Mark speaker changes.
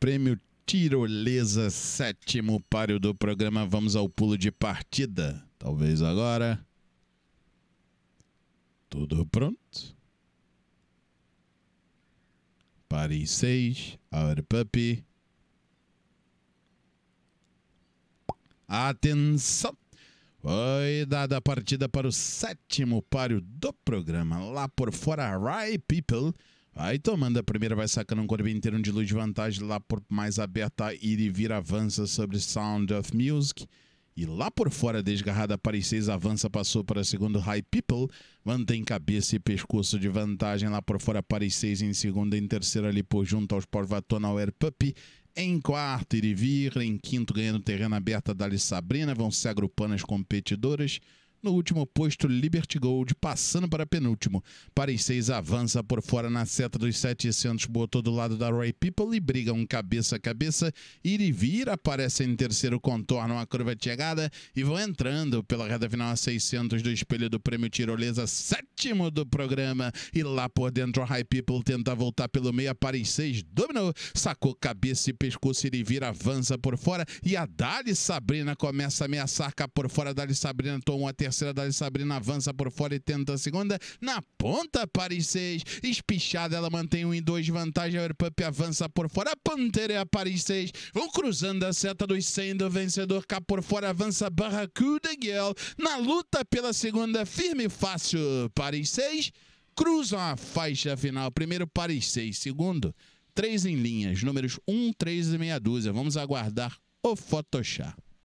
Speaker 1: Prêmio Tirolesa, sétimo páreo do programa. Vamos ao pulo de partida. Talvez agora. Tudo pronto. Paris 6, Our Puppy. Atenção! Foi dada a partida para o sétimo páreo do programa. Lá por fora, Rai People Aí tomando a primeira, vai sacando um corpo inteiro de luz de vantagem lá por mais aberta ida e vira avança sobre Sound of Music. E lá por fora, desgarrada para seis, avança, passou para segundo High People, mantém cabeça e pescoço de vantagem lá por fora para seis em segundo, em terceiro ali por junto aos Porvatona Air Puppy, em quarto Irivir. em quinto ganhando terreno aberto Dali Sabrina, vão se agrupando as competidoras. No último posto, Liberty Gold, passando para penúltimo. Paris 6 avança por fora na seta dos 700, botou do lado da Ray People e brigam cabeça a cabeça. Ir e vir aparece em terceiro contorno a curva de chegada e vão entrando pela reta final a 600 do espelho do Prêmio Tirolesa, sétimo do programa. E lá por dentro, a Ray People tenta voltar pelo meio. A Paris 6 dominou, sacou cabeça e pescoço. Ir e vir avança por fora e a Dali Sabrina começa a ameaçar cá por fora. A Dali Sabrina tomou a terceira terceira da Sabrina avança por fora e tenta a segunda. Na ponta, Paris 6. Espichada, ela mantém um em dois vantagem. A Airpup avança por fora. A Pantera e a Paris 6 vão cruzando a seta dos 100 do vencedor. Cá por fora avança Barracuda Girl. Na luta pela segunda, firme e fácil. Paris 6 cruzam a faixa final. Primeiro, Paris 6. Segundo, três em linhas, números 1, 3 e meia dúzia. Vamos aguardar o Photoshop.